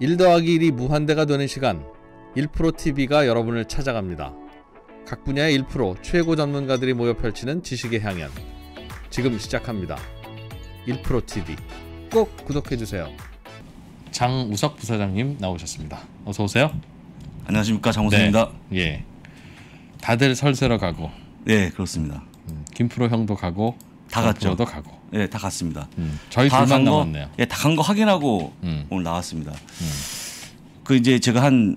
1 더하기 1이 무한대가 되는 시간 1프로TV가 여러분을 찾아갑니다. 각 분야의 1 최고 전문가들이 모여 펼치는 지식의 향연 지금 시작합니다. 1프로TV 꼭 구독해주세요. 장우석 부사장님 나오셨습니다. 어서 오세요. 안녕하십니까 장우석입니다. 네, 예. 다들 설세러 가고. 네 그렇습니다. 음, 김프로 형도 가고 다 갔죠. 도 가고. 예, 네, 다 갔습니다. 음. 저희 다 둘만 남았네요. 예, 다 간 거 확인하고 음. 오늘 나왔습니다. 음. 그 이제 제가 한한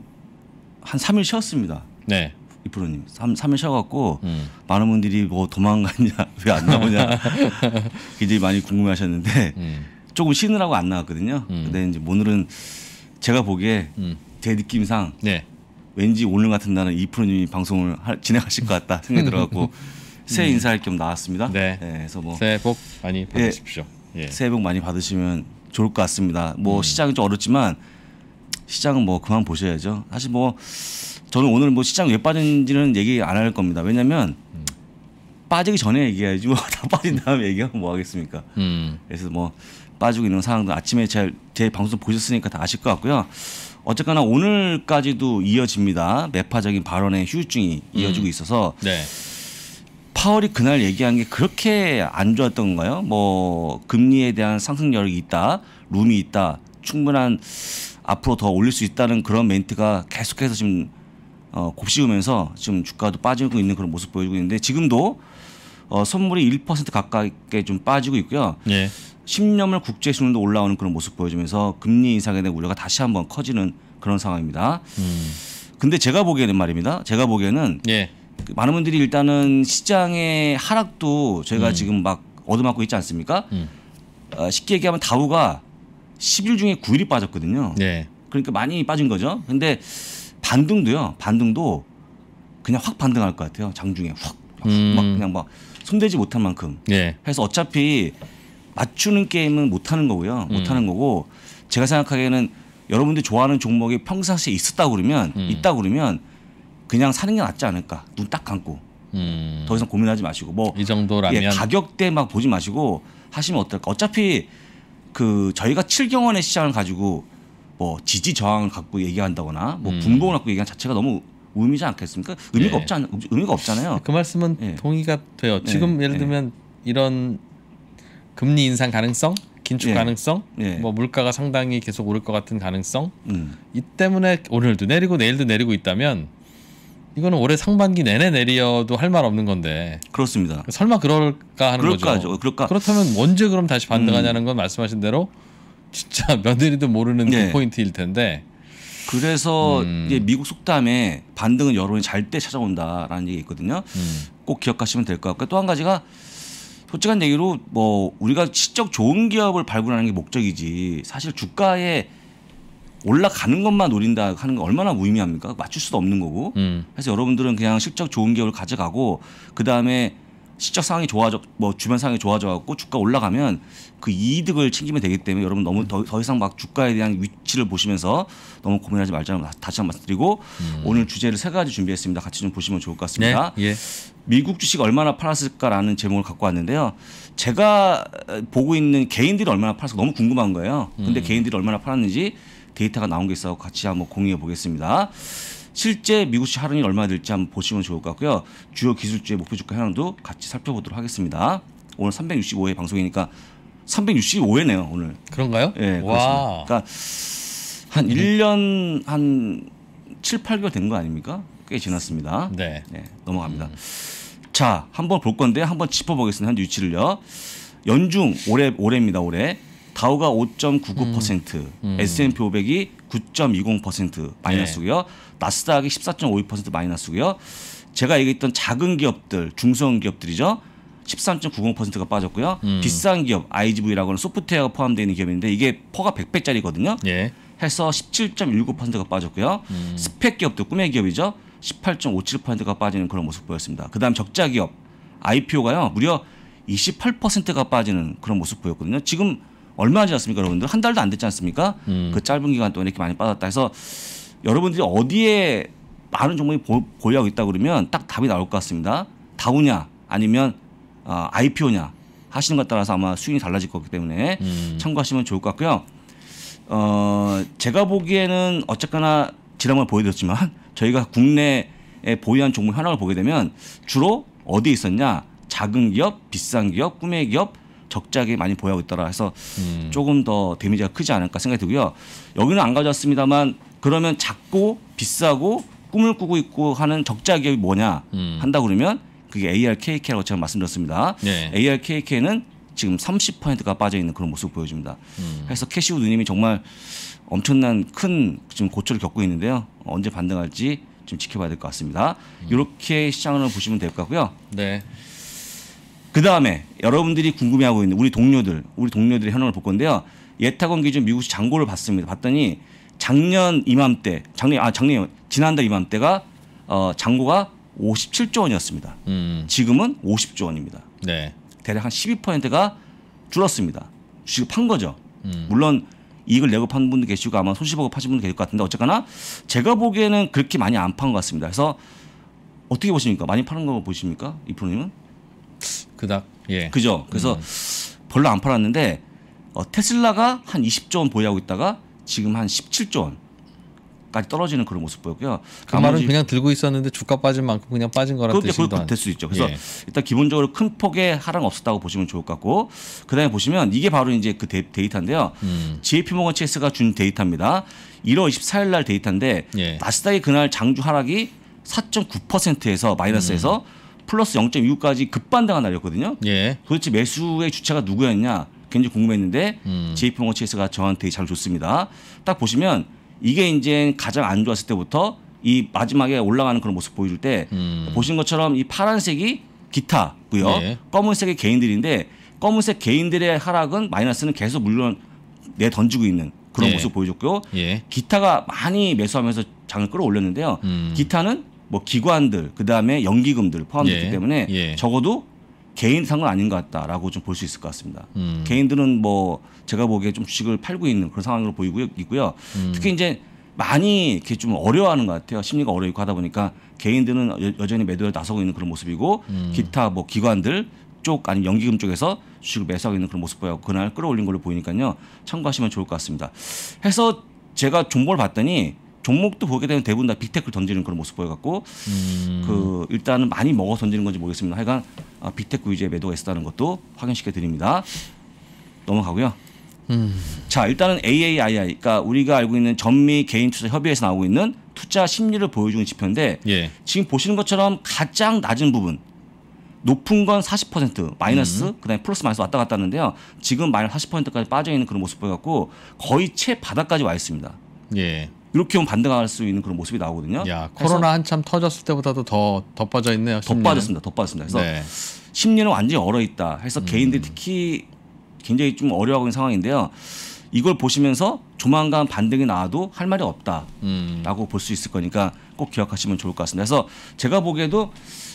한 3일 쉬었습니다. 네. 이프로님 3, 3일 쉬어갖고 음. 많은 분들이 뭐 도망갔냐 왜 안 나오냐 굉장히 많이 궁금해하셨는데 음. 조금 쉬느라고 안 나왔거든요. 음. 근데 이제 오늘은 제가 보기에 제 느낌상 네. 왠지 오늘 같은 날은 이프로님이 방송을 하, 진행하실 것 같다 생각이 들어갖고 새해 음. 인사할 겸 나왔습니다. 네. 네, 그래서 뭐 새해 복 많이 예, 받으십시오. 예. 새해 복 많이 받으시면 좋을 것 같습니다. 뭐 음. 시장은 좀 어렵지만 시장은 뭐 그만 보셔야죠. 사실 뭐 저는 오늘 뭐 시장 왜 빠진지는 얘기 안 할 겁니다. 왜냐면 음. 빠지기 전에 얘기해야지 뭐다 빠진 다음에 얘기하면 뭐 하겠습니까? 음. 그래서 뭐 빠지고 있는 상황도 아침에 제, 방송 보셨으니까 다 아실 것 같고요. 어쨌거나 오늘까지도 이어집니다. 매파적인 발언의 휴증이 이어지고 음. 있어서 네. 파월이 그날 얘기한 게 그렇게 안 좋았던 건가요? 뭐 금리에 대한 상승 여력이 있다, 룸이 있다, 충분한 앞으로 더 올릴 수 있다는 그런 멘트가 계속해서 지금 어, 곱씹으면서 지금 주가도 빠지고 있는 그런 모습 보여주고 있는데 지금도 어, 선물이 1% 가깝게 좀 빠지고 있고요. 예. 10년물 국제 수능도 올라오는 그런 모습 보여주면서 금리 인상에 대한 우려가 다시 한번 커지는 그런 상황입니다. 음. 근데 제가 보기에는 말입니다. 제가 보기에는 예. 그 많은 분들이 일단은 시장의 하락도 저희가 음. 지금 막 얻어맞고 있지 않습니까? 음. 어, 쉽게 얘기하면 다우가 10일 중에 9일이 빠졌거든요. 네. 그러니까 많이 빠진 거죠. 근데 반등도요. 반등도 그냥 확 반등할 것 같아요. 장중에 확, 확 음. 막 그냥 막 손대지 못한 만큼. 네. 그래서 어차피 맞추는 게임은 못 하는 거고요. 음. 못 하는 거고 제가 생각하기에는 여러분들이 좋아하는 종목이 평상시에 있었다 그러면 음. 있다 그러면 그냥 사는 게 낫지 않을까 눈 딱 감고 음. 더 이상 고민하지 마시고 뭐 이 정도라면 예, 가격대 막 보지 마시고 하시면 어떨까 어차피 그 저희가 칠경원의 시장을 가지고 뭐 지지 저항을 갖고 얘기한다거나 뭐 음. 분봉을 갖고 얘기한 자체가 너무 의미지 않겠습니까? 의미가 예. 없지 않, 의미가 없잖아요. 그 말씀은 예. 동의가 돼요. 예. 지금 예. 를 들면 이런 금리 인상 가능성, 긴축 예. 가능성, 예. 뭐 물가가 상당히 계속 오를 것 같은 가능성 음. 이 때문에 오늘도 내리고 내일도 내리고 있다면 이거는 올해 상반기 내내 내려도 할 말 없는 건데. 그렇습니다. 설마 그럴까 하는 그럴까 거죠. 하죠. 그럴까. 그렇다면 언제 그럼 다시 반등하냐는 음. 건 말씀하신 대로 진짜 며느리도 모르는 그 네. 포인트일 텐데. 그래서 음. 이제 미국 속담에 반등은 여론이 잘 때 찾아온다라는 얘기 있거든요. 음. 꼭 기억하시면 될 것같고또 한 가지가 솔직한 얘기로 뭐 우리가 실적 좋은 기업을 발굴하는 게 목적이지 사실 주가에 올라가는 것만 노린다 하는 거 얼마나 무의미합니까? 맞출 수도 없는 거고. 음. 그래서 여러분들은 그냥 실적 좋은 기업을 가져가고 그 다음에 실적 상황이 좋아져 뭐 주변 상황이 좋아져 갖고 주가 올라가면 그 이득을 챙기면 되기 때문에 여러분 너무 더, 더 이상 막 주가에 대한 위치를 보시면서 너무 고민하지 말자는 다시 한번 말씀드리고 음. 오늘 주제를 세 가지 준비했습니다. 같이 좀 보시면 좋을 것 같습니다. 네. 예. 미국 주식 얼마나 팔았을까라는 제목을 갖고 왔는데요. 제가 보고 있는 개인들이 얼마나 팔았을까 너무 궁금한 거예요. 근데 음. 개인들이 얼마나 팔았는지 데이터가 나온 게있어 같이 한번 공유해 보겠습니다. 실제 미국시 하락이 얼마나 될지 한번 보시면 좋을 것 같고요. 주요 기술주의 목표 주가 현황도 같이 살펴보도록 하겠습니다. 오늘 365회 방송이니까 365회네요, 오늘. 그런가요? 예, 네, 와. 그렇습니다. 그러니까 한 1년 한 7, 8개월 된 거 아닙니까? 꽤 지났습니다. 네. 네 넘어갑니다. 음. 자, 한번 볼 건데 한번 짚어보겠습니다. 한 유치를요. 연중 올해 올해입니다. 올해 다우가 5.99%, 음. 음. S&P 500이 9.20% 마이너스고요. 네. 나스닥이 14.52% 마이너스고요. 제가 얘기했던 작은 기업들, 중소형 기업들이죠. 13.90%가 빠졌고요. 음. 비싼 기업 IGV라고 하는 소프트웨어가 포함되어 있는 기업인데 이게 퍼가 100배짜리거든요. 예. 해서 17.19%가 빠졌고요. 음. 스펙 기업도 꿈의 기업이죠. 18.57%가 빠지는 그런 모습 보였습니다. 그다음 적자 기업 IPO가요. 무려 28%가 빠지는 그런 모습 보였거든요. 지금 얼마 하지 않습니까, 여러분들? 한 달도 안 됐지 않습니까? 음. 그 짧은 기간 동안 이렇게 많이 빠졌다 해서 여러분들이 어디에 많은 종목이 보, 보유하고 있다 그러면 딱 답이 나올 것 같습니다. 다우냐 아니면 어, IPO냐 하시는 것 따라서 아마 수익이 달라질 거기 때문에 음. 참고하시면 좋을 것 같고요. 어, 제가 보기에는 어쨌거나 지난번에 보여드렸지만 저희가 국내에 보유한 종목 현황을 보게 되면 주로 어디에 있었냐 작은 기업, 비싼 기업, 꿈의 기업, 격작이 많이 보여고 있더라 해서 음. 조금 더 데미지가 크지 않을까 생각이 들고요. 여기는 안가졌습니다만 그러면 작고 비싸고 꿈을 꾸고 있고 하는 적자 기업이 뭐냐 음. 한다 그러면 그게 ARKK라고 제가 말씀드렸습니다. 네. ARKK는 지금 30%가 빠져 있는 그런 모습 을 보여줍니다. 음. 그래서 캐시우 누님이 정말 엄청난 큰 지금 고초를 겪고 있는데요. 언제 반등할지 좀 지켜봐야 될 것 같습니다. 음. 이렇게 시장을 보시면 될 것 같고요. 네. 그 다음에 여러분들이 궁금해하고 있는 우리 동료들, 우리 동료들의 현황을 볼 건데요. 예타건 기준 미국시 장고를 봤습니다. 봤더니 작년 이맘때, 작년 아 작년 지난달 이맘때가 어, 장고가 57조 원이었습니다. 음. 지금은 50조 원입니다. 네. 대략 한 12%가 줄었습니다. 주식을 판 거죠. 음. 물론 이익을 내고 판 분도 계시고 아마 손실보고 파신 분도 계실 것 같은데 어쨌거나 제가 보기에는 그렇게 많이 안 판 것 같습니다. 그래서 어떻게 보십니까? 많이 파는 거 보십니까? 이 프로님은? 그닥 예. 그죠. 그래서 음. 별로 안 팔았는데 어, 테슬라가 한 20조 원 보유하고 있다가 지금 한 17조 원. 까지 떨어지는 그런 모습 보였고요. 그 말은 그냥 들고 있었는데 주가 빠진 만큼 그냥 빠진 거라 뜻인 그렇게 될수 있죠. 그래서 예. 일단 기본적으로 큰 폭의 하락 없었다고 보시면 좋을 것 같고 그다음에 보시면 이게 바로 이제 그 데, 이터인데요 음. JP 모건 체스가 준 데이터입니다. 1월 24일 날 데이터인데 예. 나스닥이 그날 장주 하락이 4.9%에서 마이너스에서 음. 플러스 0.26까지 급반등한 날이었거든요. 예. 도대체 매수의 주체가 누구였냐 굉장히 궁금했는데 음. JP모건 체이스가 저한테 잘 줬습니다. 딱 보시면 이게 이제 가장 안 좋았을 때부터 이 마지막에 올라가는 그런 모습 보여줄 때 음. 보신 것처럼 이 파란색이 기타고요. 예. 네. 검은색이 개인들인데 검은색 개인들의 하락은 마이너스는 계속 물론 내 던지고 있는 그런 예. 모습 보여줬고요. 예. 기타가 많이 매수하면서 장을 끌어올렸는데요. 음. 기타는 뭐 기관들 그다음에 연기금들 포함됐기 예. 때문에 예. 적어도 개인 상은 아닌 것 같다라고 좀 볼 수 있을 것 같습니다. 음. 개인들은 뭐 제가 보기에 좀 주식을 팔고 있는 그런 상황으로 보이고 있고요. 음. 특히 이제 많이 이렇게 좀 어려워하는 것 같아요. 심리가 어려우고 하다 보니까 개인들은 여, 전히 매도에 나서고 있는 그런 모습이고 음. 기타 뭐 기관들 쪽 아니면 연기금 쪽에서 주식을 매수하고 있는 그런 모습 보여 그날 끌어올린 걸로 보이니까요. 참고하시면 좋을 것 같습니다. 해서 제가 종목을 봤더니 종목도 보게 되면 대부분 다 빅테크를 던지는 그런 모습 보여갖고 음. 그 일단은 많이 먹어 던지는 건지 모르겠습니다. 하여간 아, 빅테크 위주의 매도가 있었다는 것도 확인시켜 드립니다. 넘어가고요. 음. 자 일단은 AAII 그러니까 우리가 알고 있는 전미 개인 투자 협의회에서 나오고 있는 투자 심리를 보여주는 지표인데 예. 지금 보시는 것처럼 가장 낮은 부분 높은 건 40% 마이너스 음. 그다음에 플러스 마이너스 왔다 갔다 하는데요. 지금 마이너스 40%까지 빠져 있는 그런 모습 보여갖고 거의 채 바닥까지 와 있습니다. 예. 이렇게 하면 반등할 수 있는 그런 모습이 나오거든요. 야, 코로나 한참 터졌을 때보다도 더 덧빠져 있네요. 덧빠졌습니다. 덧빠졌습니다. 그래서 네. 심리는 완전히 얼어 있다. 해서 음. 개인들이 특히 굉장히 좀 어려워하고 있는 상황인데요. 이걸 보시면서 조만간 반등이 나와도 할 말이 없다라고 음. 볼수 있을 거니까 꼭 기억하시면 좋을 것 같습니다. 그래서 제가 보기에도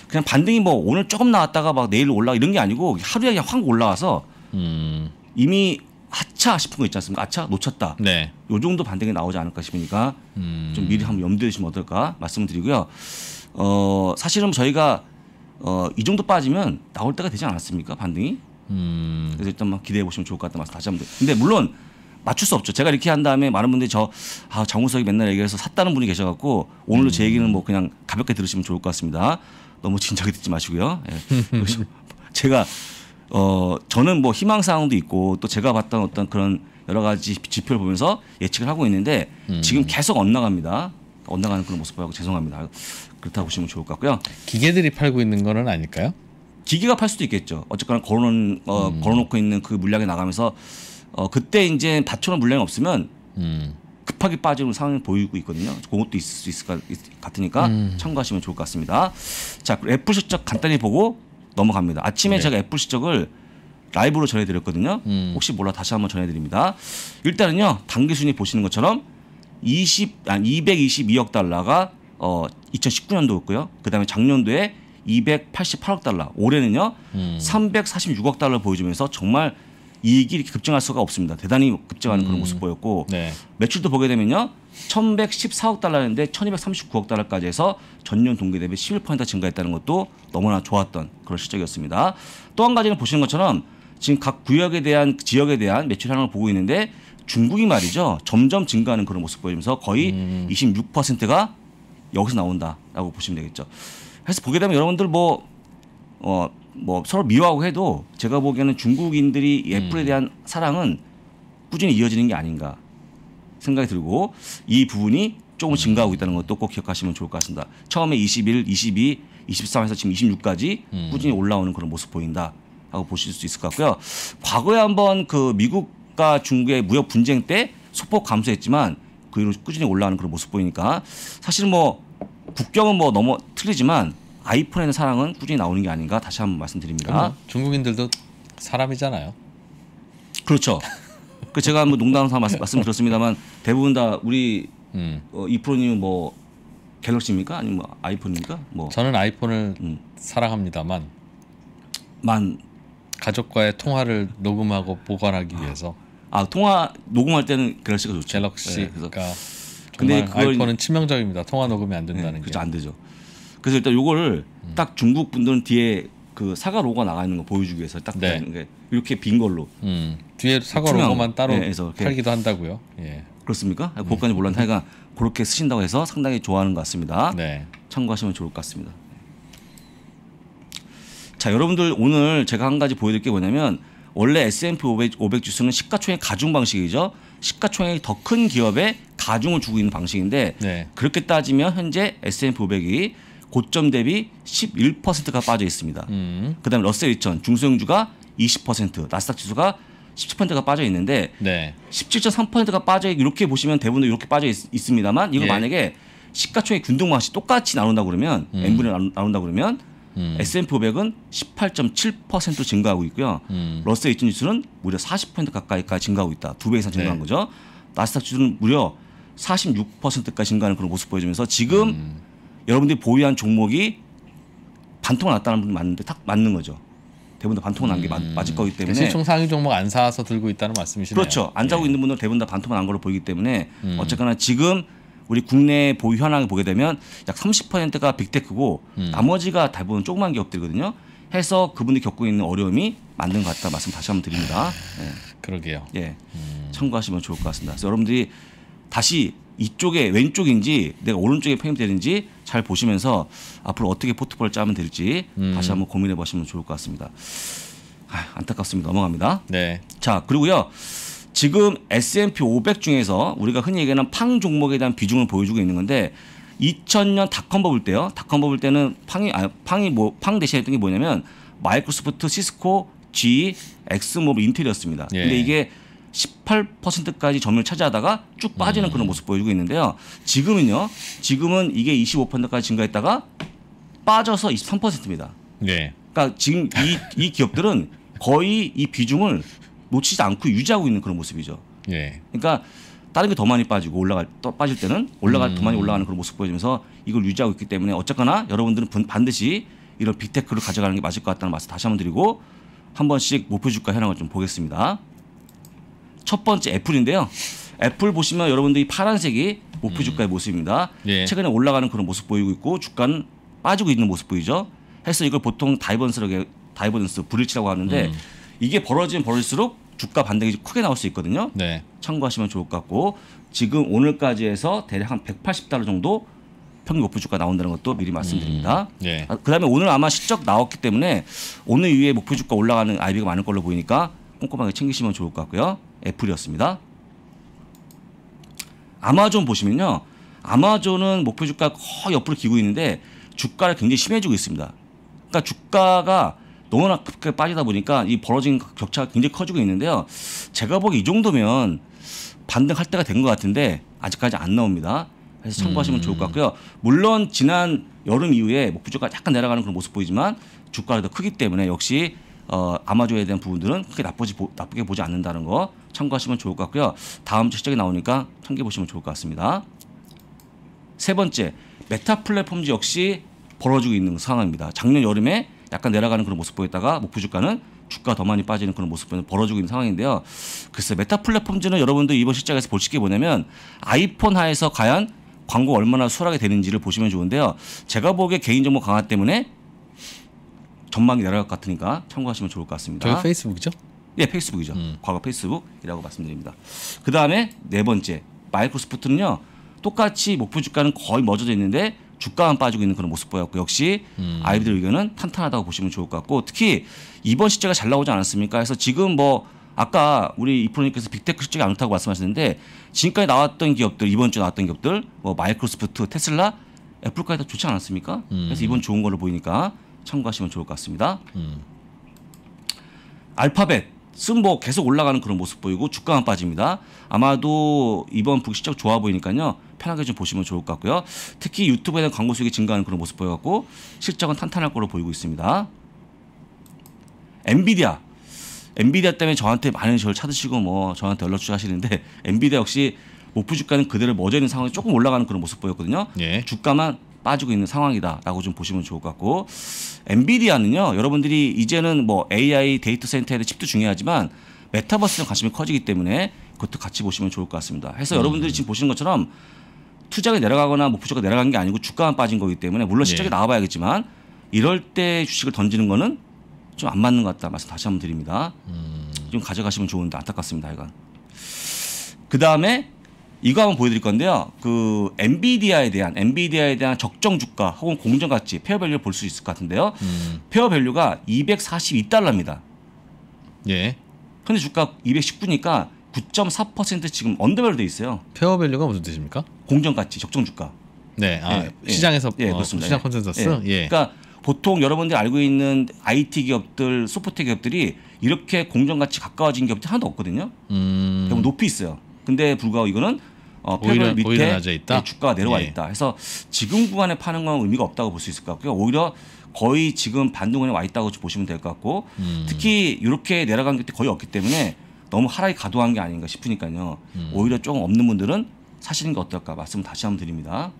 그냥 반등이 뭐 오늘 조금 나왔다가 막 내일 올라 이런 게 아니고 하루에 그냥 확 올라와서 음. 이미 아차 싶은 거 있지 않습니까? 아차 놓쳤다. 네. 요 정도 반등이 나오지 않을까 싶으니까 음. 좀 미리 한번 염두해 주시면 어떨까 말씀드리고요. 을어 사실은 저희가 어, 이 정도 빠지면 나올 때가 되지 않았습니까 반등이? 음. 그래서 일단 뭐 기대해 보시면 좋을 것 같다 말씀 다시 한번. 근데 물론 맞출 수 없죠. 제가 이렇게 한 다음에 많은 분들이 저 아, 장우석이 맨날 얘기해서 샀다는 분이 계셔갖고 오늘로 음. 제 얘기는 뭐 그냥 가볍게 들으시면 좋을 것 같습니다. 너무 진작에 듣지 마시고요. 예. 제가 어 저는 뭐 희망 사항도 있고 또 제가 봤던 어떤 그런 여러 가지 지표를 보면서 예측을 하고 있는데 음. 지금 계속 엇나갑니다. 엇나가는 그런 모습 보고 죄송합니다. 그렇다고 보시면 좋을 것 같고요. 기계들이 팔고 있는 거는 아닐까요? 기계가 팔 수도 있겠죠. 어쨌거나 걸어놓은, 어, 음. 걸어놓고 있는 그 물량이 나가면서 어, 그때 이제 4놓은 물량이 없으면 음. 급하게 빠지는 상황이 보이고 있거든요. 그것도 있을 수 있을 것 같으니까 음. 참고하시면 좋을 것 같습니다. 자, 애플 실적 간단히 보고 넘어갑니다. 아침에 네. 제가 애플 시적을 라이브로 전해드렸거든요. 음. 혹시 몰라 다시 한번 전해드립니다. 일단은요 단기 순위 보시는 것처럼 20 아니 222억 달러가 어 2019년도였고요. 그다음에 작년도에 288억 달러. 올해는요 음. 346억 달러 보여주면서 정말 이익이 이렇게 급증할 수가 없습니다. 대단히 급증하는 그런 음. 모습 보였고 네. 매출도 보게 되면요 1114억 달러였는데 1239억 달러까지 해서 전년 동기 대비 11% 증가했다는 것도 너무나 좋았던 그런 실적이었습니다. 또 한 가지는 보시는 것처럼 지금 각 구역에 대한 지역에 대한 매출 현황을 보고 있는데 중국이 말이죠. 점점 증가하는 그런 모습 보이면서 거의 음. 26%가 여기서 나온다라고 보시면 되겠죠. 그래서 보게 되면 여러분들 뭐 어, 뭐 서로 미워하고 해도 제가 보기에는 중국인들이 애플에 음. 대한 사랑은 꾸준히 이어지는 게 아닌가. 생각이 들고 이 부분이 조금 증가하고 있다는 것도 꼭 기억하시면 좋을 것 같습니다. 처음에 21, 22, 23에서 지금 26까지 음. 꾸준히 올라오는 그런 모습 보인다 하고 보실 수 있을 것 같고요. 과거에 한번 그 미국과 중국의 무역 분쟁 때 소폭 감소했지만 그 이후로 꾸준히 올라오는 그런 모습 보이니까 사실 뭐 국경은 뭐 너무 틀리지만 아이폰에는 사랑은 꾸준히 나오는 게 아닌가 다시 한번 말씀드립니다. 중국인들도 사람이잖아요. 그렇죠. 그 제가 뭐 농담 삼아 말씀드렸습니다만 대부분 다 우리 음. 어, 이 프로님은 뭐 갤럭시입니까? 아니면 뭐 아이폰입니까? 뭐 저는 아이폰을 음. 사랑합니다만 만 가족과의 통화를 녹음하고 보관하기 아. 위해서 아 통화 녹음할 때는 갤럭시가 좋죠. 갤럭시 네, 그래서 근데 그걸, 아이폰은 치명적입니다. 통화 녹음이 안 된다는 네, 그렇죠, 게. 안 되죠. 그래서 일단 요거를 음. 딱 중국 분들은 뒤에 그 사과 로고가 나가 있는 거 보여주기 위해서 딱 네. 게 이렇게 빈 걸로. 음. 뒤에 사과 로고만 따로 네, 팔기도 한다고요. 예. 그렇습니까? 그가까지 몰랐는데 하여간 그렇게 쓰신다고 해서 상당히 좋아하는 것 같습니다. 네. 참고하시면 좋을 것 같습니다. 자, 여러분들 오늘 제가 한 가지 보여드릴 게 뭐냐면 원래 S&P 500, 500 지수는 시가총액 가중 방식이죠. 시가총액이 더 큰 기업에 가중을 주고 있는 방식인데 네. 그렇게 따지면 현재 S&P 500이 고점 대비 11%가 빠져 있습니다. 음. 그다음에 러셀 2000 중소형주가 20% 나스닥 지수가 17%가 빠져 있는데 네. 17.3%가 빠져 이렇게 보시면 대부분 이렇게 빠져 있, 습니다만 이거 예. 만약에 시가총액 균등방식 똑같이 나온다 그러면 음. n 분의 나온다 그러면 음. S&P 500은 18.7% 증가하고 있고요. 음. 러스 2000 지수는 무려 40% 가까이까지 증가하고 있다. 두 배 이상 증가한 네. 거죠. 나스닥 지수는 무려 46%까지 증가하는 그런 모습 보여주면서 지금 음. 여러분들이 보유한 종목이 반토막 났다는 분 맞는데 딱 맞는 거죠. 대부분 다 반토막 난게 음. 맞을 거기 때문에 시총 그러니까 상위 종목 안 사서 들고 있다는 말씀이시네요. 그렇죠. 안자고 예. 있는 분들 대부분 다 반토막 난 걸로 보이기 때문에 음. 어쨌거나 지금 우리 국내 보유 현황을 보게 되면 약 30%가 빅테크고 음. 나머지가 대부분 조그만 기업들거든요. 해서 그분들이 겪고 있는 어려움이 맞는 것 같다 말씀 다시 한번 드립니다. 예. 그러게요. 예, 음. 참고하시면 좋을 것 같습니다. 그래서 여러분들이 다시 이쪽에 왼쪽인지 내가 오른쪽에 편입되는지 잘 보시면서 앞으로 어떻게 포트폴리오를 짜면 될지 음. 다시 한번 고민해 보시면 좋을 것 같습니다. 아, 안타깝습니다. 넘어갑니다. 네. 자 그리고요. 지금 S&P 500 중에서 우리가 흔히 얘기하는 팡 종목에 대한 비중을 보여주고 있는 건데 2000년 닷컴 버블 때요. 닷컴 버블 때는 팡이 아, 팡이 뭐 팡 대신했던 게 뭐냐면 마이크로소프트, 시스코, G, 엑스모빌 인텔이었습니다. 예. 근데 이게 18%까지 점유를 차지하다가 쭉 빠지는 음. 그런 모습 보여주고 있는데요. 지금은요. 지금은 이게 25%까지 증가했다가 빠져서 23%입니다. 네. 그러니까 지금 이, 이 기업들은 거의 이 비중을 놓치지 않고 유지하고 있는 그런 모습이죠. 네. 그러니까 다른 게 더 많이 빠지고 올라갈 또 빠질 때는 올라갈 음. 더 많이 음. 올라가는 그런 모습 보여주면서 이걸 유지하고 있기 때문에 어쨌거나 여러분들은 반드시 이런 빅테크를 가져가는 게 맞을 것 같다는 말씀 다시 한번 드리고 한 번씩 목표 주가 현황을 좀 보겠습니다. 첫 번째 애플인데요. 애플 보시면 여러분들이 파란색이 목표 주가의 음. 모습입니다. 예. 최근에 올라가는 그런 모습 보이고 있고 주가는 빠지고 있는 모습 보이죠. 해서 이걸 보통 다이버스라고 다이버스 불일치라고 하는데 음. 이게 벌어지면 벌어질수록 주가 반등이 크게 나올 수 있거든요. 네. 참고하시면 좋을 것 같고 지금 오늘까지 해서 대략 한 180달러 정도 평균 목표 주가 나온다는 것도 미리 말씀드립니다. 음. 예. 아, 그다음에 오늘 아마 실적 나왔기 때문에 오늘 이후에 목표 주가 올라가는 아이비가 많을 걸로 보이니까 꼼꼼하게 챙기시면 좋을 것 같고요. 애플이었습니다. 아마존 보시면요. 아마존은 목표 주가 거의 옆으로 기고 있는데 주가를 굉장히 심해지고 있습니다. 그러니까 주가가 너무나 급하게 빠지다 보니까 이 벌어진 격차가 굉장히 커지고 있는데요. 제가 보기 이 정도면 반등할 때가 된 것 같은데 아직까지 안 나옵니다. 그래서 참고하시면 음. 좋을 것 같고요. 물론 지난 여름 이후에 목표 주가 약간 내려가는 그런 모습 보이지만 주가가 더 크기 때문에 역시 어, 아마존에 대한 부분들은 크게 나쁘지, 보, 나쁘게 보지 않는다는 거 참고하시면 좋을 것 같고요. 다음 주 시작이 나오니까 참고 보시면 좋을 것 같습니다. 세 번째, 메타 플랫폼즈 역시 벌어지고 있는 상황입니다. 작년 여름에 약간 내려가는 그런 모습 보였다가 목표 주가는 주가 더 많이 빠지는 그런 모습은 벌어지고 있는 상황인데요. 글쎄 메타 플랫폼즈는 여러분들 이번 실적에서 보실 게 뭐냐면 아이폰 하에서 과연 광고 얼마나 수월하게 되는지를 보시면 좋은데요. 제가 보기에 개인정보 강화 때문에 전망이 내려갈 것 같으니까 참고하시면 좋을 것 같습니다. 저희 페이스북이죠? 예, 페이스북이죠. 음. 과거 페이스북이라고 말씀드립니다. 그 다음에 네 번째 마이크로소프트는요. 똑같이 목표 주가는 거의 머져져 있는데 주가만 빠지고 있는 그런 모습 보였고 역시 음. 아이들 의견은 탄탄하다고 보시면 좋을 것 같고 특히 이번 실제가 잘 나오지 않았습니까? 그래서 지금 뭐 아까 우리 이프로님께서 빅테크 실적이 안 좋다고 말씀하셨는데 지금까지 나왔던 기업들 이번 주 나왔던 기업들 뭐 마이크로소프트, 테슬라, 애플까지 다 좋지 않았습니까? 음. 그래서 이번 좋은 걸로 보이니까 참고하시면 좋을 것 같습니다. 음. 알파벳 쓴뭐 계속 올라가는 그런 모습 보이고 주가만 빠집니다. 아마도 이번 분기적 좋아 보이니까요. 편하게 좀 보시면 좋을 것 같고요. 특히 유튜브에 대한 광고 수익이 증가하는 그런 모습 보여갖고 실적은 탄탄할 거로 보이고 있습니다. 엔비디아. 엔비디아 때문에 저한테 많은 저를 찾으시고 뭐 저한테 연락 주시는데 엔비디아 역시 목표 뭐 주가는 그대로 머져 있는 상황에 조금 올라가는 그런 모습 보였거든요. 예. 주가만 빠지고 있는 상황이다라고 좀 보시면 좋을 것 같고 엔비디아는요 여러분들이 이제는 뭐 AI 데이터 센터의 칩도 중요하지만 메타버스에 관심이 커지기 때문에 그것도 같이 보시면 좋을 것 같습니다. 해서 여러분들이 음. 지금 보시는 것처럼 투자가 내려가거나 목표가 내려간 게 아니고 주가만 빠진 거기 때문에 물론 네. 실적이 네. 나와봐야겠지만 이럴 때 주식을 던지는 거는 좀 안 맞는 것 같다 말씀 다시 한번 드립니다. 음. 좀 가져가시면 좋은데 안타깝습니다. 이건 그 다음에 이거 한번 보여드릴 건데요. 그 엔비디아에 대한 엔비디아에 대한 적정 주가 혹은 공정 가치 페어 밸류를 볼 수 있을 것 같은데요. 음. 페어 밸류가 242달러입니다. 예. 근데 주가 219니까 9.4% 지금 언더밸로 돼 있어요. 페어 밸류가 무슨 뜻입니까? 공정 가치, 적정 주가. 네. 아, 예. 예. 시장에서 예, 어, 그렇습니다. 시장 컨센서스. 예. 예. 예. 그러니까 보통 여러분들이 알고 있는 IT 기업들, 소프트 기업들이 이렇게 공정 가치 가까워진 기업들 하나도 없거든요. 음. 높이 있어요. 근데 불구하고 이거는 어, 오히려, 밑에 오히려 낮아 있다. 네, 주가가 내려와 예. 있다. 해서 지금 구간에 파는 건 의미가 없다고 볼 수 있을 것 같고요. 오히려 거의 지금 반동안에 와 있다고 보시면 될 것 같고 음. 특히 이렇게 내려간 게 거의 없기 때문에 너무 하락이 과도한 게 아닌가 싶으니까요. 음. 오히려 조금 없는 분들은 사시는 게 어떨까 말씀 다시 한번 드립니다.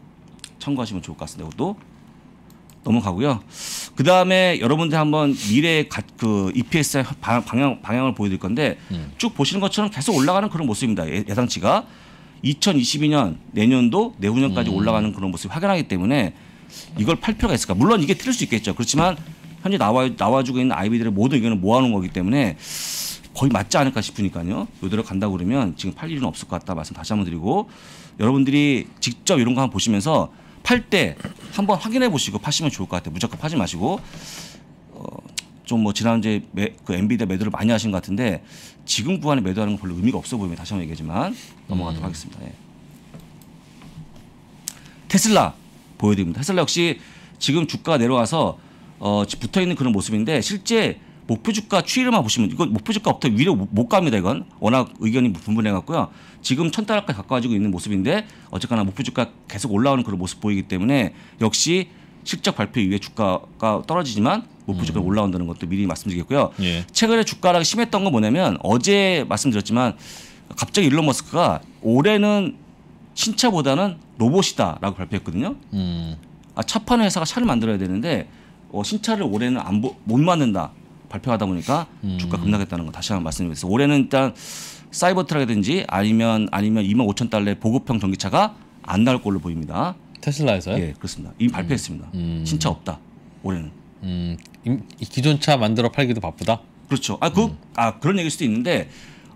참고하시면 좋을 것 같습니다. 이것도 넘어가고요. 그 다음에 여러분들 한번 미래의 가, 그 EPS의 방향, 방향을 보여드릴 건데 음. 쭉 보시는 것처럼 계속 올라가는 그런 모습입니다. 예, 예상치가. 2022년 내년도 내후년까지 음. 올라가는 그런 모습이 확연하기 때문에 이걸 팔 필요가 있을까? 물론 이게 틀릴 수 있겠죠. 그렇지만 현재 나와 나와주고 있는 아이비들의 모든 의견을 모아놓은 거기 때문에 거의 맞지 않을까 싶으니까요. 요대로 간다 그러면 지금 팔 일은 없을 것 같다 말씀 다시 한번 드리고 여러분들이 직접 이런 거 한번 보시면서 팔 때 한번 확인해 보시고 파시면 좋을 것 같아요. 무조건 파지 마시고 어, 좀뭐 지난주에 매, 그 엔비디아 매도를 많이 하신 것 같은데 지금 구간에 매도하는 건 별로 의미가 없어 보입니다. 다시 한번 얘기하지만 넘어가도록 음. 하겠습니다. 예. 테슬라 보여드립니다. 테슬라 역시 지금 주가가 내려와서 어, 붙어 있는 그런 모습인데 실제 목표 주가 추이를만 보시면 이건 목표 주가부터 위로 못 갑니다. 이건 워낙 의견이 분분해 갖고요. 지금 천 달러까지 가까워지고 있는 모습인데 어쨌거나 목표 주가 계속 올라오는 그런 모습 보이기 때문에 역시 실적 발표 이후에 주가가 떨어지지만 목표주가 음. 올라온다는 것도 미리 말씀드리겠고요. 예. 최근에 주가락이 심했던 건 뭐냐면 어제 말씀드렸지만 갑자기 일론 머스크가 올해는 신차보다는 로봇이다라고 발표했거든요. 음. 아, 차 파는 회사가 차를 만들어야 되는데 어, 신차를 올해는 안, 보, 못 만든다 발표하다 보니까 음. 주가 급락했다는 거 다시 한번 말씀드리겠습니다. 올해는 일단 사이버트라든지 아니면 아니면 2만 5천 달러의 보급형 전기차가 안 나올 걸로 보입니다. 테슬라에서요? 예, 그렇습니다. 이미 발표했습니다. 음. 음. 신차 없다. 올해는. 음, 기존 차 만들어 팔기도 바쁘다. 그렇죠. 아, 그, 음. 아 그런 얘기일 수도 있는데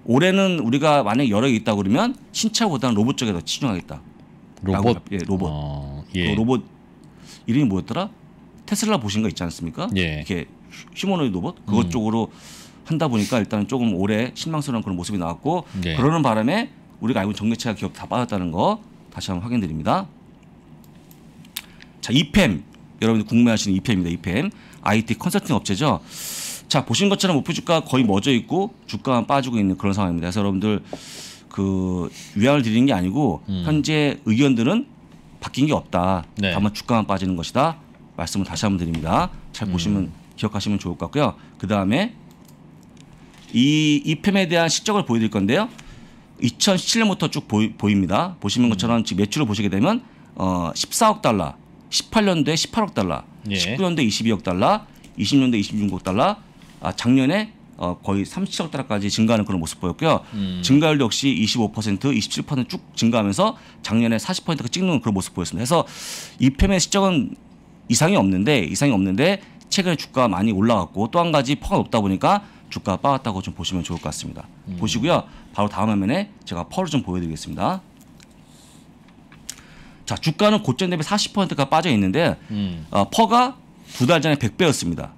올해는 우리가 만약 여력이 있다 그러면 신차보다는 로봇 쪽에 더 치중하겠다. 로봇. 예, 로봇. 어, 예. 그 로봇 이름이 뭐였더라? 테슬라 보신 거 있지 않습니까? 예. 이렇게 휴머노이드 로봇 그것 음. 쪽으로 한다 보니까 일단은 조금 올해 실망스러운 그런 모습이 나왔고 예. 그러는 바람에 우리가 알고 있는 전기차 기업 다 빠졌다는 거 다시 한번 확인드립니다. 자, 이팸. 여러분들 궁금해하시는 이팸입니다. 이팸. IT 컨설팅 업체죠. 자, 보신 것처럼 목표 주가 거의 멎어 있고 주가만 빠지고 있는 그런 상황입니다. 그래서 여러분들 그 위안을 드리는 게 아니고 음. 현재 의견들은 바뀐 게 없다. 네. 다만 주가만 빠지는 것이다. 말씀을 다시 한번 드립니다. 잘 보시면 음. 기억하시면 좋을 것 같고요. 그 다음에 이 이팸에 대한 실적을 보여드릴 건데요. 2017년부터 쭉 보이, 보입니다 보시는 음. 것처럼 지금 매출을 보시게 되면 어, 14억 달러 18년도에 18억 달러, 예. 19년도에 22억 달러, 20년도에 26억 달러, 아, 작년에 어, 거의 37억 달러까지 증가하는 그런 모습 보였고요. 음. 증가율 역시 25% 27%쭉 증가하면서 작년에 40%가 찍는 그런 모습 보였습니다. 그래서 이팸의 실적은 이상이 없는데 이상이 없는데 최근에 주가 많이 올라갔고 또 한 가지 퍼가 높다 보니까 주가가 빠졌다고 좀 보시면 좋을 것 같습니다. 음. 보시고요. 바로 다음 화면에 제가 퍼를 좀 보여드리겠습니다. 자 주가는 고점 대비 40%가 빠져 있는데 음. 어, 퍼가 두 달 전에 100배였습니다.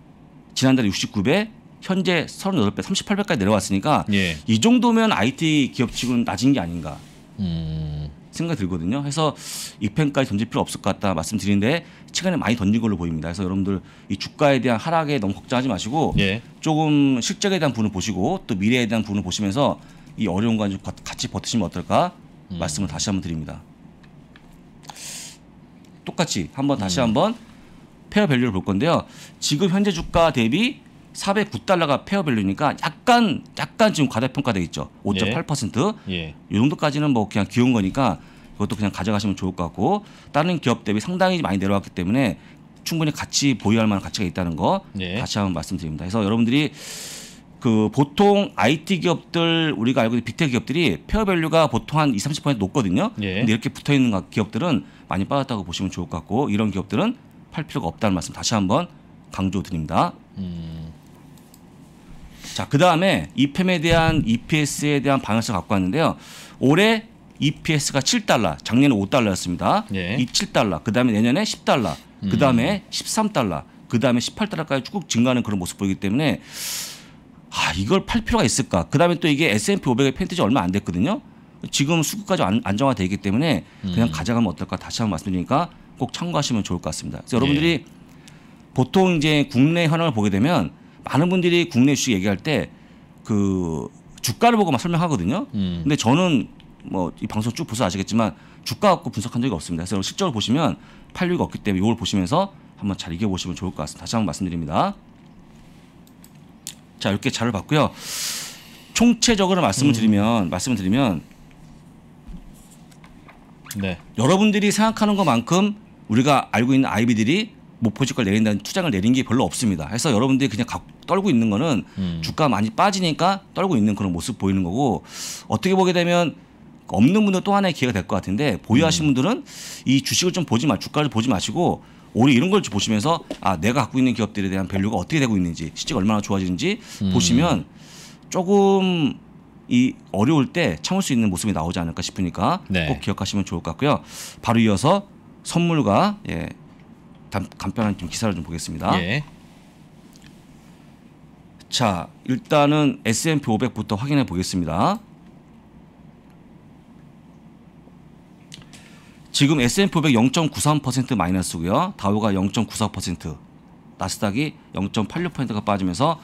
지난달에 69배, 현재 38배, 38배까지 내려왔으니까 예. 이 정도면 IT 기업 치고는 낮은 게 아닌가 음. 생각이 들거든요. 그래서 이펜까지 던질 필요 없을 것 같다 말씀드리는데 최근에 많이 던진 걸로 보입니다. 그래서 여러분들 이 주가에 대한 하락에 너무 걱정하지 마시고 예. 조금 실적에 대한 부분을 보시고 또 미래에 대한 부분을 보시면서 이 어려운 거 같이 버티시면 어떨까 음. 말씀을 다시 한번 드립니다. 똑같이 한번 다시 음. 한번 페어 밸류를 볼 건데요. 지금 현재 주가 대비 409달러가 페어 밸류니까 약간 약간 지금 과대평가돼 있죠. 5.8%. 예. 예. 이 정도까지는 뭐 그냥 귀여운 거니까 그것도 그냥 가져가시면 좋을 것 같고 다른 기업 대비 상당히 많이 내려왔기 때문에 충분히 같이 보유할 만한 가치가 있다는 거 예. 다시 한번 말씀드립니다. 그래서 여러분들이 그 보통 IT 기업들 우리가 알고 있는 빅테 기업들이 페어 밸류가 보통 한 20, 30% 높거든요. 예. 근데 이렇게 붙어 있는 기업들은 많이 빠졌다고 보시면 좋을 것 같고 이런 기업들은 팔 필요가 없다는 말씀 다시 한번 강조드립니다. 음. 자, 그 다음에 이팸에 대한 EPS에 대한 방향성을 갖고 왔는데요. 올해 EPS가 7달러, 작년에 5달러였습니다. 예. 27달러, 그 다음에 내년에 10달러, 그 다음에 음. 13달러, 그 다음에 18달러까지 쭉 증가하는 그런 모습 보이기 때문에 아, 이걸 팔 필요가 있을까? 그 다음에 또 이게 S&P 500의 펜티지 얼마 안 됐거든요. 지금 수급까지 안정화돼 있기 때문에 그냥 음. 가져가면 어떨까 다시 한번 말씀드리니까 꼭 참고하시면 좋을 것 같습니다. 그래서 여러분들이 예. 보통 이제 국내 현황을 보게 되면 많은 분들이 국내 주식 얘기할 때 그 주가를 보고 막 설명하거든요. 음. 근데 저는 뭐 이 방송 쭉 보셔서 아시겠지만 주가 갖고 분석한 적이 없습니다. 그래서 실적을 보시면 팔류가 없기 때문에 이걸 보시면서 한번 잘 이겨 보시면 좋을 것 같습니다. 다시 한번 말씀드립니다. 자 이렇게 자료를 봤고요. 총체적으로 말씀을 음. 드리면 말씀을 드리면 네. 여러분들이 생각하는 것만큼 우리가 알고 있는 아이비들이 목표지걸 내린다는 투장을 내린 게 별로 없습니다. 그래서 여러분들이 그냥 각, 떨고 있는 거는 음. 주가 많이 빠지니까 떨고 있는 그런 모습 보이는 거고 어떻게 보게 되면 없는 분들 또 하나의 기회가 될 것 같은데 보유하신 음. 분들은 이 주식을 좀 보지 마 주가를 보지 마시고 오히려 이런 걸 보시면서 아 내가 갖고 있는 기업들에 대한 밸류가 어떻게 되고 있는지 실제 얼마나 좋아지는지 음. 보시면 조금 이 어려울 때 참을 수 있는 모습이 나오지 않을까 싶으니까 네. 꼭 기억하시면 좋을 것 같고요. 바로 이어서 선물과 예, 간편한 좀 기사를 좀 보겠습니다. 예. 자, 일단은 S&P 500부터 확인해 보겠습니다. 지금 S&P 500 0.93% 마이너스고요. 다우가 0.94%, 나스닥이 0.86%가 빠지면서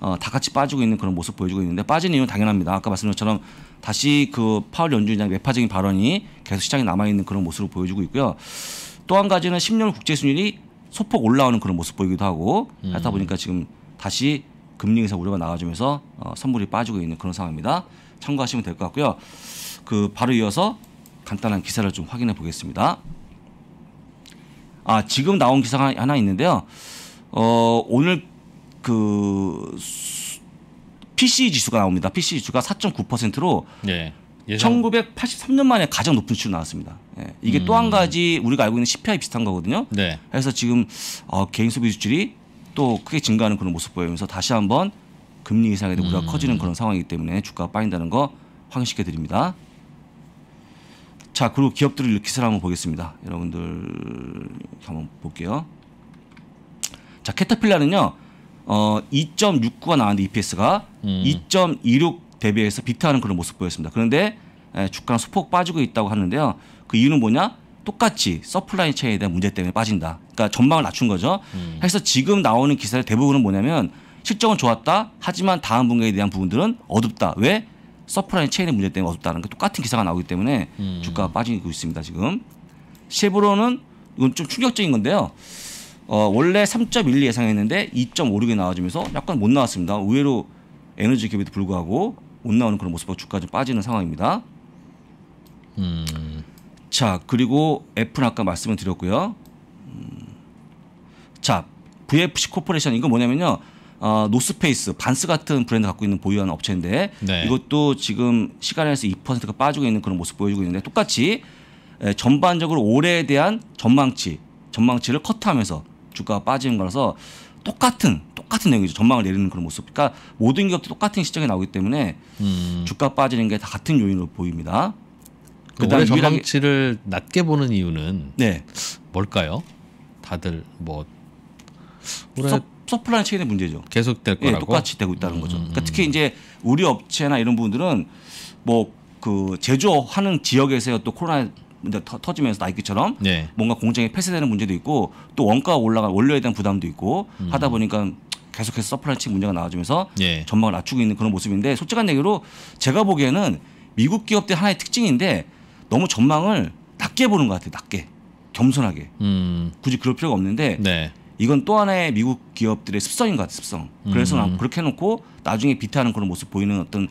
어, 다 같이 빠지고 있는 그런 모습 보여주고 있는데 빠진 이유는 당연합니다. 아까 말씀드린 것처럼 다시 그 파월 연준이랑 매파적인 발언이 계속 시장에 남아있는 그런 모습을 보여주고 있고요. 또 한 가지는 10년 국제순율이 소폭 올라오는 그런 모습 보이기도 하고 음. 하다 보니까 지금 다시 금리 인상 우려가 나와주면서 어, 선물이 빠지고 있는 그런 상황입니다. 참고하시면 될 것 같고요. 그 바로 이어서 간단한 기사를 좀 확인해 보겠습니다. 아 지금 나온 기사가 하나 있는데요. 어, 오늘 그 PC 지수가 나옵니다. PC 지수가 4.9%로 네. 예. 예상... 1983년 만에 가장 높은 수치로 나왔습니다. 예. 이게 음... 또한 가지 우리가 알고 있는 CPI 비슷한 거거든요. 네. 그래서 지금 어, 개인 소비 지출이 또 크게 증가하는 그런 모습 보이면서 다시 한번 금리 이상에도우리가 음... 커지는 그런 상황이기 때문에 주가가 빠진다는 거 확인시켜 드립니다. 자, 그리고 기업들을 기사를 한번 보겠습니다. 여러분들 한번 볼게요. 자, 캐터필라는요. 어 2.69가 나왔는데 EPS가 음. 2.26 대비해서 비트하는 그런 모습 보였습니다. 그런데 예, 주가는 소폭 빠지고 있다고 하는데요. 그 이유는 뭐냐? 똑같이 서플라이 체인에 대한 문제 때문에 빠진다. 그러니까 전망을 낮춘 거죠. 음. 해서 지금 나오는 기사의 대부분은 뭐냐면 실적은 좋았다. 하지만 다음 분기에 대한 부분들은 어둡다. 왜? 서플라인 체인의 문제 때문에 어둡다는 게 똑같은 기사가 나오기 때문에 음. 주가가 빠지고 있습니다. 지금 쉐보로는 이건 좀 충격적인 건데요. 어, 원래 3.12 예상했는데 2.56이 나와주면서 약간 못 나왔습니다. 의외로 에너지 기업에도 불구하고 못 나오는 그런 모습으로 주가 좀 빠지는 상황입니다. 음. 자 그리고 애플 아까 말씀을 드렸고요. 음. 자 VFC 코퍼레이션 이건 뭐냐면요. 어, 노스페이스 반스 같은 브랜드 갖고 있는 보유한 업체인데 네. 이것도 지금 시간에서 2%가 빠지고 있는 그런 모습 보여주고 있는데 똑같이 에, 예, 전반적으로 올해에 대한 전망치 전망치를 커트하면서 주가가 빠지는 거라서 똑같은 똑같은 내용이죠. 전망을 내리는 그런 모습. 그러니까 모든 기업들이 똑같은 시점에 나오기 때문에 음. 주가 빠지는 게 다 같은 요인으로 보입니다. 그 그다음 에 전망치를 낮게 보는 이유는 네. 뭘까요? 다들 뭐 올해 서플라이 체인의 문제죠. 계속될 예, 거라고. 예, 똑같이 되고 있다는 음, 거죠. 음, 그러니까 음. 특히 이제 우리 업체나 이런 분들은 뭐 그 제조하는 지역에서의 또 코로나 터지면서 나이키처럼 네. 뭔가 공장이 폐쇄되는 문제도 있고 또 원가가 올라가 원료에 대한 부담도 있고 음. 하다 보니까 계속해서 서플라이 체 문제가 나와지면서 예. 전망을 낮추고 있는 그런 모습인데 솔직한 얘기로 제가 보기에는 미국 기업들 하나의 특징인데 너무 전망을 낮게 보는 것 같아요. 낮게 겸손하게 음. 굳이 그럴 필요가 없는데 네. 이건 또 하나의 미국 기업들의 습성인 것 같아요. 습성. 그래서 음. 그렇게 해놓고 나중에 비타하는 그런 모습 보이는 어떤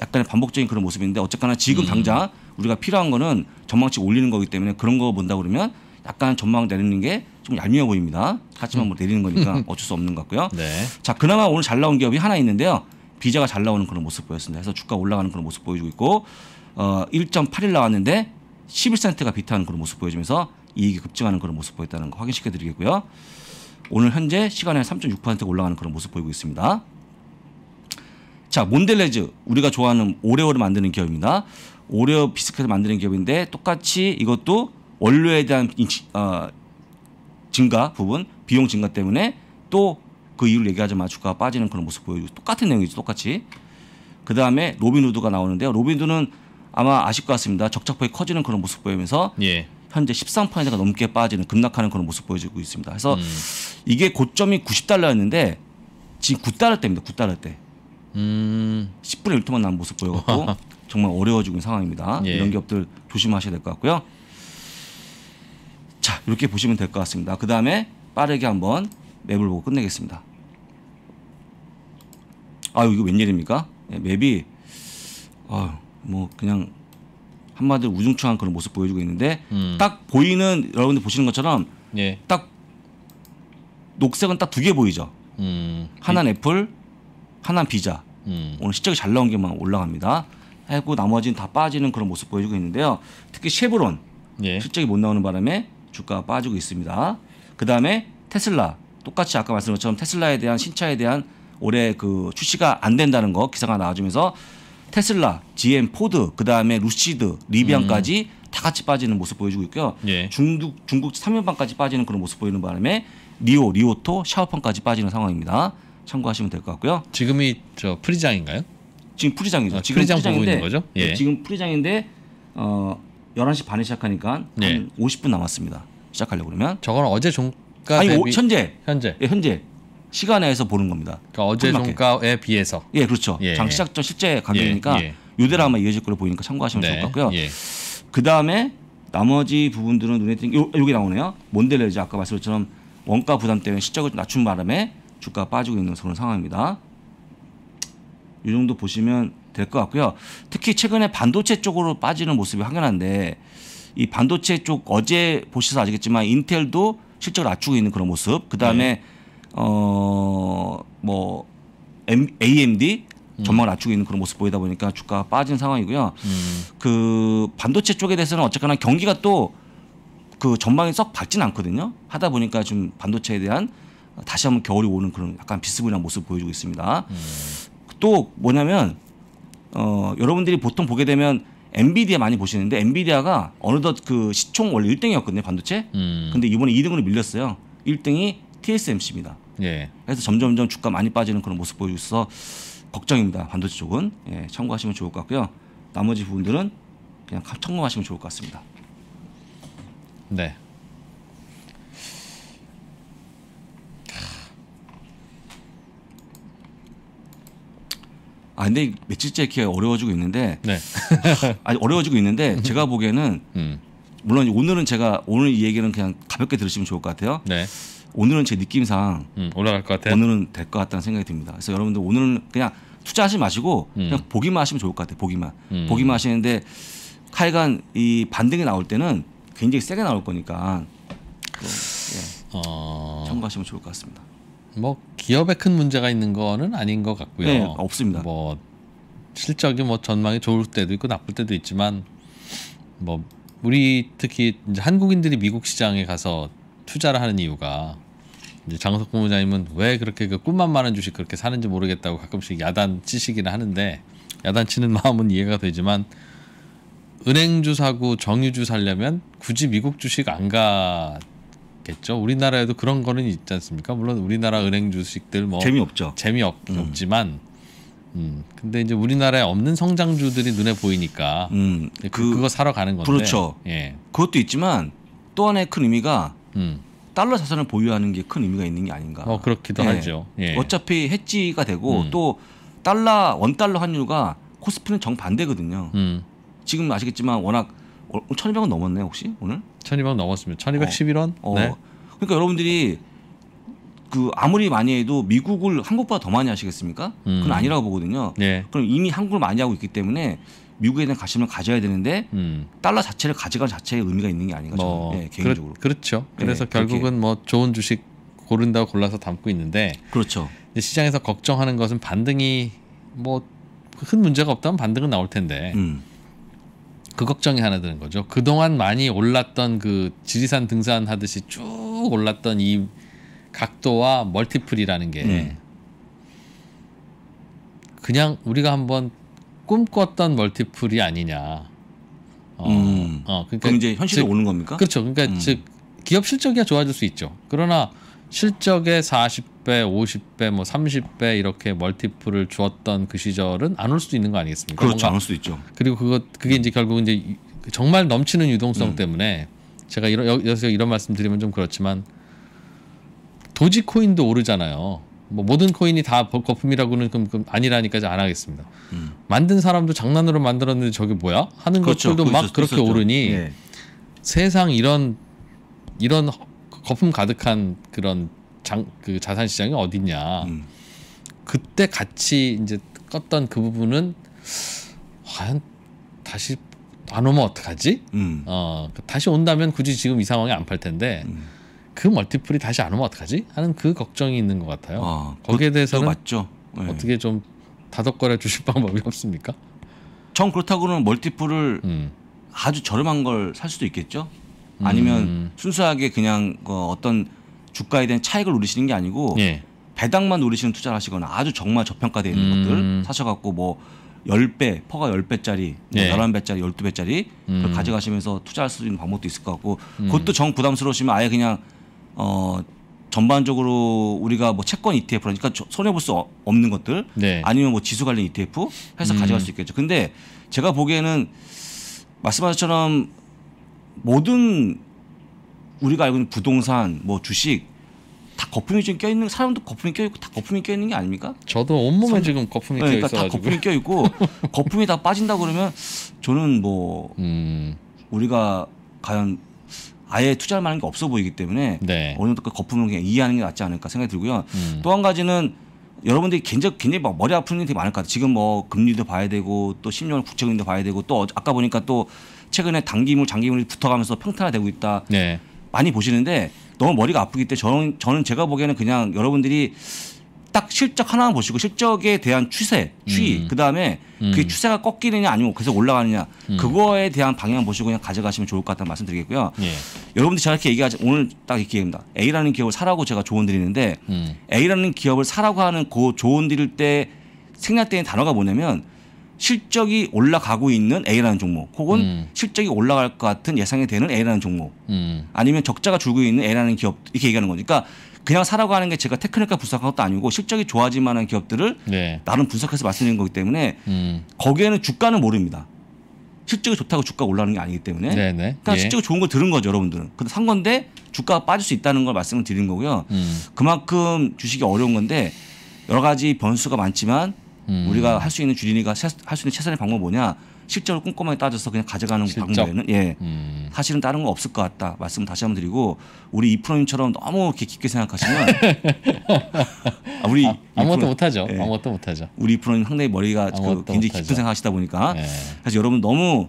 약간의 반복적인 그런 모습인데 어쨌거나 지금 음. 당장 우리가 필요한 거는 전망치 올리는 거기 때문에 그런 거 본다 그러면 약간 전망 내리는 게 좀 얄미워 보입니다. 하지만 뭐 내리는 거니까 음. 어쩔 수 없는 것 같고요. 네. 자, 그나마 오늘 잘 나온 기업이 하나 있는데요. 비자가 잘 나오는 그런 모습 보였습니다. 그래서 주가 올라가는 그런 모습 보여주고 있고 어, 1.81 나왔는데 11센트가 비타하는 그런 모습 보여주면서 이익이 급증하는 그런 모습 보였다는 거 확인시켜 드리겠고요. 오늘 현재 시간에 3.6% 올라가는 그런 모습 보이고 있습니다. 자, 몬델레즈 우리가 좋아하는 오레오를 만드는 기업입니다. 오레오 비스킷을 만드는 기업인데 똑같이 이것도 원료에 대한 어, 증가 부분 비용 증가 때문에 또 그 이유를 얘기하자마 자 주가가 빠지는 그런 모습 보여주고 똑같은 내용이죠 똑같이 그 다음에 로빈후드가 나오는데요 로빈후드는 아마 아실 것 같습니다 적착폭이 커지는 그런 모습 보이면서 예. 현재 13%가 넘게 빠지는 급락하는 그런 모습 보여주고 있습니다 그래서 음. 이게 고점이 90달러였는데 지금 9달러 때입니다 9달러 때 음. 10분의 1토만 난 모습 보여갖고 정말 어려워지고 있는 상황입니다. 예. 이런 기업들 조심하셔야 될 것 같고요. 자 이렇게 보시면 될 것 같습니다. 그 다음에 빠르게 한번 맵을 보고 끝내겠습니다. 아유 이거 웬일입니까? 네, 맵이 아유 뭐 그냥 한마디로 우중충한 그런 모습 보여주고 있는데 음. 딱 보이는 여러분들 보시는 것처럼 예. 딱 녹색은 딱 두 개 보이죠. 음. 하나는 애플, 하나는 비자. 음. 오늘 실적이 잘 나온 게 막 올라갑니다. 하고 나머지는 다 빠지는 그런 모습 보여주고 있는데요. 특히 쉐브론 예. 실적이 못 나오는 바람에 주가가 빠지고 있습니다. 그 다음에 테슬라 똑같이 아까 말씀 것처럼 테슬라에 대한 신차에 대한 올해 그 출시가 안 된다는 거 기사가 나와주면서 테슬라, GM, 포드, 그 다음에 루시드, 리비안까지 음. 다 같이 빠지는 모습 보여주고 있고요. 예. 중국 중국 3연방까지 빠지는 그런 모습 보이는 바람에 리오, 리오토, 샤오펑까지 빠지는 상황입니다. 참고하시면 될 것 같고요. 지금이 저 프리장인가요? 지금 프리장이죠. 아, 지금 프리장 프리장인데, 보고 있는 거죠? 예. 지금 프리장인데 어 11시 반에 시작하니까 한 예. 50분 남았습니다. 시작하려고 그러면 저건 어제 종가 아니 대비... 오, 현재 현재 예, 현재 시간에서 보는 겁니다. 그러니까 어제 종가에 비해서 예 그렇죠. 예. 장 시작 예. 전 실제 가격이니까 예, 예. 요대로 아마 이어질 걸로 보이니까 참고하시면 네. 좋을 것 같고요. 그 다음에 나머지 부분들은 눈에 띄는 요, 요게 나오네요. 몬델레즈 아까 말씀처럼 원가 부담 때문에 실적을 낮춘 바람에 주가 빠지고 있는 그런 상황입니다. 이 정도 보시면 될 것 같고요. 특히 최근에 반도체 쪽으로 빠지는 모습이 확연한데 이 반도체 쪽 어제 보셔서 아시겠지만 인텔도 실적을 낮추고 있는 그런 모습. 그다음에 네. 어뭐 AMD 음. 전망을 낮추고 있는 그런 모습 보이다 보니까 주가가 빠진 상황이고요. 음. 그 반도체 쪽에 대해서는 어쨌거나 경기가 또 그 전망이 썩 밝진 않거든요. 하다 보니까 지금 반도체에 대한 다시 한번 겨울이 오는 그런 약간 비스무리한 모습 보여주고 있습니다. 음. 또 뭐냐면 어, 여러분들이 보통 보게 되면 엔비디아 많이 보시는데 엔비디아가 어느덧 그 시총 원래 1등이었거든요 반도체. 음. 근데 이번에 2등으로 밀렸어요. 1등이 TSMC입니다. 예. 그래서 점점점 주가 많이 빠지는 그런 모습 보이고 있어 걱정입니다. 반도체 쪽은 예, 참고하시면 좋을 것 같고요. 나머지 부분들은 그냥 참고하시면 좋을 것 같습니다. 네. 아 근데 며칠째 이렇게 어려워지고 있는데 네. 아니 어려워지고 있는데 제가 보기에는 음. 물론 오늘은 제가 오늘 이 얘기는 그냥 가볍게 들으시면 좋을 것 같아요. 네. 오늘은 제 느낌상 음, 올라갈 것 같아요. 오늘은 될 것 같다는 생각이 듭니다. 그래서 여러분들 오늘은 그냥 투자하지 마시고 음. 그냥 보기만 하시면 좋을 것 같아요. 보기만 음. 보기만 하시는데 하여간 이 반등이 나올 때는 굉장히 세게 나올 거니까 뭐, 예. 어... 참고하시면 좋을 것 같습니다. 뭐 기업에 큰 문제가 있는 거는 아닌 것 같고요. 네, 없습니다. 뭐 실적이 뭐 전망이 좋을 때도 있고 나쁠 때도 있지만 뭐 우리 특히 이제 한국인들이 미국 시장에 가서 투자를 하는 이유가 이제 장석 본부장님은 왜 그렇게 그 꿈만 많은 주식 그렇게 사는지 모르겠다고 가끔씩 야단 치시기는 하는데 야단 치는 마음은 이해가 되지만 은행주 사고 정유주 살려면 굳이 미국 주식 안가 겠죠. 우리나라에도 그런 거는 있지 않습니까? 물론 우리나라 은행 주식들 뭐 재미없죠. 재미없지만 음. 음 근데 이제 우리나라에 없는 성장주들이 눈에 보이니까 음. 그, 그, 그거 사러 가는 건데. 그렇죠. 예. 그것도 있지만 또 하나의 큰 의미가 음. 달러 자산을 보유하는 게 큰 의미가 있는 게 아닌가. 어, 그렇기도 예. 하죠. 예. 어차피 해지가 되고 음. 또 달러 원 달러 환율과 코스피는 정반대거든요. 음. 지금 아시겠지만 워낙 오늘 어, 1200원 어, 넘었네 혹시 오늘? 1200원 넘었으면 1211원? 어. 네. 그러니까 여러분들이 그 아무리 많이 해도 미국을 한국보다 더 많이 하시겠습니까? 음. 그건 아니라고 보거든요. 네. 그럼 이미 한국을 많이 하고 있기 때문에 미국에 대한 관심을 가져야 되는데 음. 달러 자체를 가져가 자체에 의미가 있는 게 아닌가 뭐, 저는 예, 네, 개인적으로. 그렇, 죠 예, 그래서 네, 결국은 그렇게. 뭐 좋은 주식 고른다고 골라서 담고 있는데 그렇죠. 시장에서 걱정하는 것은 반등이 뭐 큰 문제가 없다면 반등은 나올 텐데 음. 그 걱정이 하나 드는 거죠. 그동안 많이 올랐던 그 지리산 등산하듯이 쭉 올랐던 이 각도와 멀티플이라는 게 음. 그냥 우리가 한번 꿈꿨던 멀티플이 아니냐. 어, 음. 어 그러니까 그럼 이제 현실에 즉, 오는 겁니까? 그렇죠. 그러니까 음. 즉 기업 실적이 야 좋아질 수 있죠. 그러나 실적에 40배, 50배, 뭐 30배 이렇게 멀티플을 주었던 그 시절은 안 올 수도 있는 거 아니겠습니까? 그렇죠, 안 올 수도 있죠. 그리고 그거 그게 이제 결국 이제 정말 넘치는 유동성 음. 때문에 제가 이런 여기서 이런 말씀 드리면 좀 그렇지만 도지 코인도 오르잖아요. 뭐 모든 코인이 다 거품이라고는 그럼, 그럼 아니라니까 안 하겠습니다. 음. 만든 사람도 장난으로 만들었는데 저게 뭐야? 하는 그렇죠, 것들도 그렇죠. 막 그렇게 오르니 네. 세상 이런 이런 거품 가득한 그런 장그 자산 시장이 어딨냐. 음. 그때 같이 이제 껐던 그 부분은 과연 다시 안 오면 어떡하지? 음. 어, 그 다시 온다면 굳이 지금 이 상황에 안 팔 텐데 음. 그 멀티플이 다시 안 오면 어떡하지? 하는 그 걱정이 있는 것 같아요. 아, 거기에 대해서는 맞죠. 네. 어떻게 좀 다독거려 주실 방법이 없습니까? 전 그렇다고는 멀티플을 음. 아주 저렴한 걸 살 수도 있겠죠. 아니면 음. 순수하게 그냥 그 어떤 주가에 대한 차익을 노리시는 게 아니고 예. 배당만 노리시는 투자를 하시거나 아주 정말 저평가되어 있는 음. 것들 사셔갖고 뭐 10배, 퍼가 10배짜리, 네. 뭐 11배짜리, 예. 12배짜리 음. 가져가시면서 투자할 수 있는 방법도 있을 것 같고 음. 그것도 정 부담스러우시면 아예 그냥 어 전반적으로 우리가 뭐 채권 ETF 그러니까 손해 볼 수 없는 것들 네. 아니면 뭐 지수 관련 ETF 해서 음. 가져갈 수 있겠죠. 근데 제가 보기에는 말씀하셨처럼 모든 우리가 알고 있는 부동산, 뭐 주식 다 거품이 지금 껴있는 사람도 거품이 껴있고 다 거품이 껴있는 게 아닙니까? 저도 온몸에 선... 지금 거품이 껴있어가 네, 그러니까 다 거품이 껴있고 거품이 다 빠진다 그러면 저는 뭐 음... 우리가 과연 아예 투자할 만한 게 없어 보이기 때문에 네. 어느 정도 그 거품을 그냥 이해하는 게 낫지 않을까 생각이 들고요. 음. 또한 가지는 여러분들이 굉장히, 굉장히 막 머리 아픈 일이 많을 것 같아요. 지금 뭐 금리도 봐야 되고 또 10년 국채금리도 봐야 되고 또 어, 아까 보니까 또 최근에 단기물, 장기물이 붙어가면서 평탄화되고 있다. 네. 많이 보시는데 너무 머리가 아프기 때문에 저는, 저는 제가 보기에는 그냥 여러분들이 딱 실적 하나만 보시고 실적에 대한 추세, 추이, 음. 그 다음에 음. 그 추세가 꺾이느냐 아니면 계속 올라가느냐 음. 그거에 대한 방향 보시고 그냥 가져가시면 좋을 것 같다는 말씀 드리겠고요. 예. 여러분들 제가 이렇게 얘기하지 오늘 딱이 기회입니다. A라는 기업을 사라고 제가 조언 드리는데 음. A라는 기업을 사라고 하는 그 조언 드릴 때 생략된 단어가 뭐냐면 실적이 올라가고 있는 A라는 종목 혹은 음. 실적이 올라갈 것 같은 예상이 되는 A라는 종목 음. 아니면 적자가 줄고 있는 A라는 기업 이렇게 얘기하는 거니까 그러니까 그냥 사라고 하는 게 제가 테크니컬 분석한 것도 아니고 실적이 좋아질 만한 기업들을 네. 나름 분석해서 말씀드린 거기 때문에 음. 거기에는 주가는 모릅니다. 실적이 좋다고 주가가 올라가는 게 아니기 때문에 네네. 네. 그러니까 예. 실적이 좋은 걸 들은 거죠 여러분들은 근데 산 건데 주가가 빠질 수 있다는 걸 말씀을 드린 거고요 음. 그만큼 주식이 어려운 건데 여러 가지 변수가 많지만 음. 우리가 할 수 있는 주린이가 할 수 있는 최선의 방법은 뭐냐 실제을 꼼꼼하게 따져서 그냥 가져가는 방법에는 예 음. 사실은 다른 거 없을 것 같다 말씀 다시 한번 드리고 우리 이프로님처럼 너무 이렇게 깊게 생각하시면 아, 우리 아, 아무것도 못하죠 예. 아무것도 못하죠 우리 이프로님 상당히 머리가 그 굉장히 깊은 생각하시다 보니까 예. 그래서 여러분 너무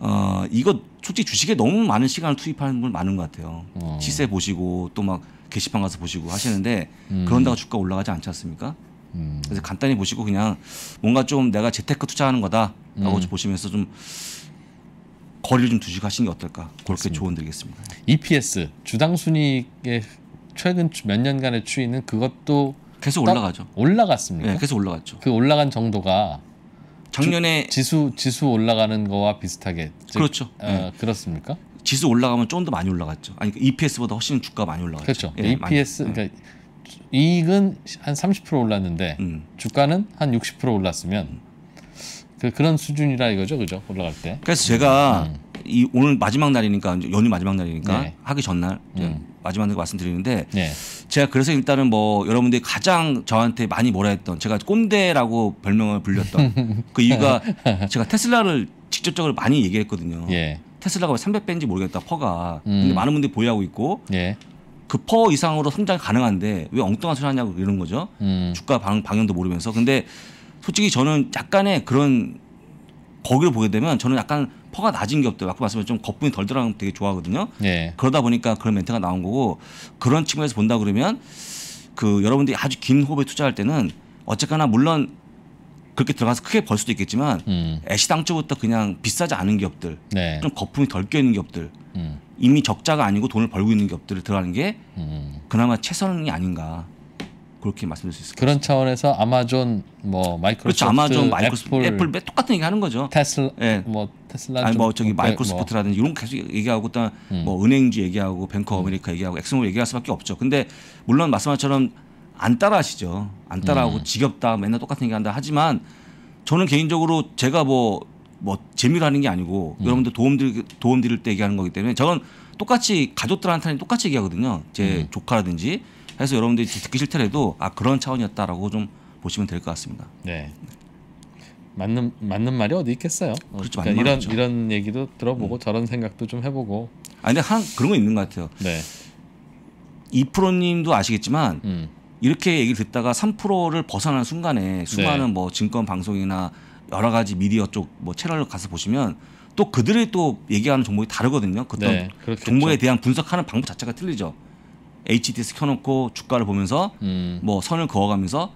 어 이거 솔직히 주식에 너무 많은 시간을 투입하는 분 많은 것 같아요 어. 시세 보시고 또 막 게시판 가서 보시고 하시는데 음. 그런다고 주가 올라가지 않지 않습니까? 음. 그래서 간단히 보시고 그냥 뭔가 좀 내가 재테크 투자하는 거다라고 음. 좀 보시면서 좀 거리를 좀 두시고 하시는 게 어떨까 그렇게 조언 드리겠습니다. EPS 주당 순이익의 최근 몇 년간의 추이는 그것도 계속 올라가죠. 올라갔습니다. 네, 계속 올라갔죠. 그 올라간 정도가 작년에 주, 지수 지수 올라가는 거와 비슷하게 즉, 그렇죠. 어, 네. 그렇습니까? 지수 올라가면 좀더 많이 올라갔죠. 아니 그러니까 EPS보다 훨씬 주가 많이 올라갔죠. 그렇죠. 예, EPS 많이, e 네. 그러니까 예. 이익은 한 30% 올랐는데 음. 주가는 한 60% 올랐으면 그, 그런 수준이라 이거죠, 그죠? 올라갈 때. 그래서 제가 음. 이 오늘 마지막 날이니까 연휴 마지막 날이니까 네. 하기 전날 음. 마지막 날 말씀드리는데 네. 제가 그래서 일단은 뭐 여러분들이 가장 저한테 많이 뭐라 했던 제가 꼰대라고 별명을 불렸던 그 이유가 제가 테슬라를 직접적으로 많이 얘기했거든요. 예. 테슬라가 왜 300배인지 모르겠다 퍼가. 음. 근데 많은 분들이 보유하고 있고 예. 급퍼 그 이상으로 성장이 가능한데 왜 엉뚱한 소리 하냐고 이런 거죠. 음. 주가 방, 방향도 모르면서. 근데 솔직히 저는 약간의 그런 거기를 보게 되면 저는 약간 퍼가 낮은 기업들 아까 말씀하신 좀 거품이 덜들어가면 되게 좋아하거든요. 네. 그러다 보니까 그런 멘트가 나온 거고 그런 측면에서 본다 그러면 그 여러분들이 아주 긴 호흡에 투자할 때는 어쨌거나 물론 그렇게 들어가서 크게 벌 수도 있겠지만 음. 애시당초부터 그냥 비싸지 않은 기업들 네. 좀 거품이 덜 껴있는 기업들 음. 이미 적자가 아니고 돈을 벌고 있는 기업들을 들어가는 게 음. 그나마 최선이 아닌가 그렇게 말씀드릴 수 있습니다. 을것같 그런 차원에서 아마존 뭐 마이크로소프트 그렇죠. 아마존 마이크로소프트 애플, 애플, 똑같은 얘기 하는 거죠. 테슬라 예. 뭐 테슬라 아니 뭐 저기 마이크로소프트라든지 뭐. 이런 거 계속 얘기하고 또뭐 음. 뭐 은행주 얘기하고 뱅크 오 아메리카 음. 얘기하고 엑스모 얘기할 수밖에 없죠. 근데 물론 말씀하처럼 안 따라하시죠. 안 따라하고 음. 지겹다 맨날 똑같은 얘기한다 하지만 저는 개인적으로 제가 뭐뭐 뭐 재미로 하는 게 아니고 음. 여러분들 도움 드릴 도움 드릴 때 얘기하는 거기 때문에 저는 똑같이 가족들한테는 똑같이 얘기하거든요. 제 음. 조카라든지 해서 여러분들이 듣기 싫더라도 아 그런 차원이었다라고 좀 보시면 될 것 같습니다. 네. 맞는 맞는 말이 어디 있겠어요. 그렇죠, 그러니까 이런 하죠. 이런 얘기도 들어보고 음. 저런 생각도 좀 해보고. 아니 근데 한 그런 거 있는 것 같아요. 네. 이 프로님도 아시겠지만 음. 이렇게 얘기를 듣다가 3%를 벗어난 순간에 수많은 네. 뭐 증권 방송이나 여러 가지 미디어 쪽 뭐 채널을 가서 보시면 또 그들이 또 얘기하는 종목이 다르거든요. 그떤 네, 종목에 대한 분석하는 방법 자체가 틀리죠. HTS 켜놓고 주가를 보면서 음. 뭐 선을 그어가면서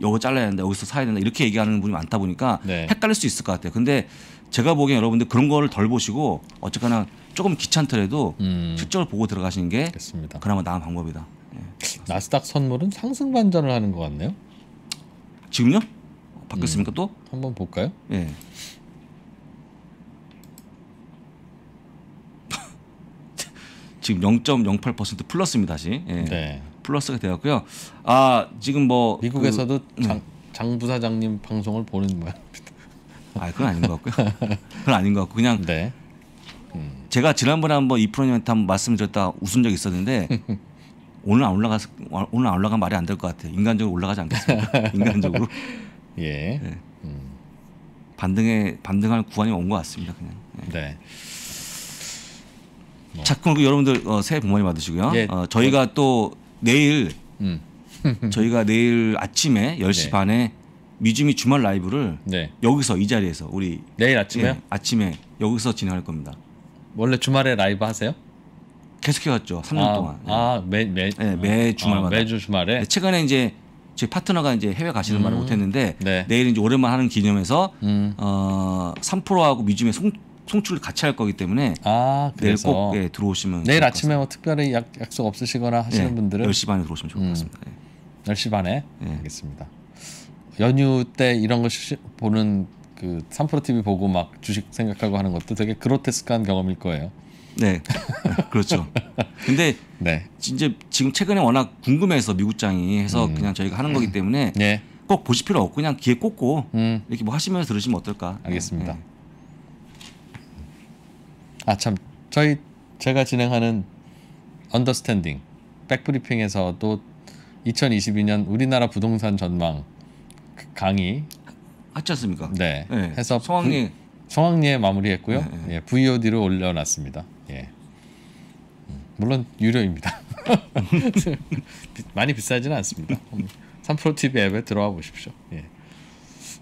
요거 잘라야 된다, 여기서 사야 된다 이렇게 얘기하는 분이 많다 보니까 네. 헷갈릴 수 있을 것 같아요. 근데 제가 보기엔 여러분들 그런 거를 덜 보시고 어쨌거나 조금 귀찮더라도 음. 실적을 보고 들어가시는 게 알겠습니다. 그나마 나은 방법이다. 나스닥 선물은 상승 반전을 하는 것 같네요. 지금요? 바뀌었습니까 음, 또? 한번 볼까요? 예. 지금 0.08% 플러스입니다 다시. 예. 네. 플러스가 되었고요. 아 지금 뭐 그 미국에서도 그, 장, 장 부사장님 방송을 보는 모양입니다. 아 그건 아닌 것 같고요. 그건 아닌 것 같고 그냥 네. 음. 제가 지난번에 한번 이 프로님한테 한번 말씀드렸다 웃은 적이 있었는데 오늘 안 올라가서 오늘 안 올라간 말이 안 될 것 같아요. 인간적으로 올라가지 않겠습니까? 인간적으로. 예. 네. 음. 반등에 반등할 구간이 온 것 같습니다. 그냥. 네. 네. 뭐. 자, 그럼 여러분들 어, 새해 복 많이 받으시고요. 예. 어, 저희가 또 내일 음. 저희가 내일 아침에 10시 반에 미주미 주말 라이브를 네. 여기서 이 자리에서 우리 내일 아침에 예, 아침에 여기서 진행할 겁니다. 원래 주말에 라이브 하세요? 계속해 왔죠. 3년 아, 동안. 아, 매, 매, 네, 매 아, 주말마다. 아, 매주 주말에. 네, 최근에 이제 저희 파트너가 이제 해외 가시는 음. 말을 못 했는데 네. 내일 이제 오랜만 하는 기념에서 음. 어, 3프로하고 뮤지엄의 송 송출을 같이 할 거기 때문에 아, 내일 꼭 예, 들어오시면 내일 아침에 뭐 특별히 약, 약속 없으시거나 하시는 네, 분들은 10시 반에 들어오시면 좋을 것 음. 같습니다. 음, 예. 10시 반에 네. 알겠습니다. 연휴 때 이런 거 보는 그3프로 TV 보고 막 주식 생각하고 하는 것도 되게 그로테스크한 경험일 거예요. 네, 그렇죠. 근데 네. 이제 지금 최근에 워낙 궁금해서 미국장이 해서 음. 그냥 저희가 하는 거기 네. 때문에 네. 꼭 보실 필요 없고 그냥 귀에 꽂고 음. 이렇게 뭐 하시면서 들으시면 어떨까. 알겠습니다. 네. 아참 저희 제가 진행하는 언더스탠딩 백브리핑에서도 2022년 우리나라 부동산 전망 그 강의 하지 않습니까? 네. 네. 해서 성황리 성황리에 마무리했고요. 네, 네. 예, VOD로 올려놨습니다. 예. 물론 유료입니다. 많이 비싸지는 않습니다. 3프로 TV 앱에 들어와 보십시오. 예.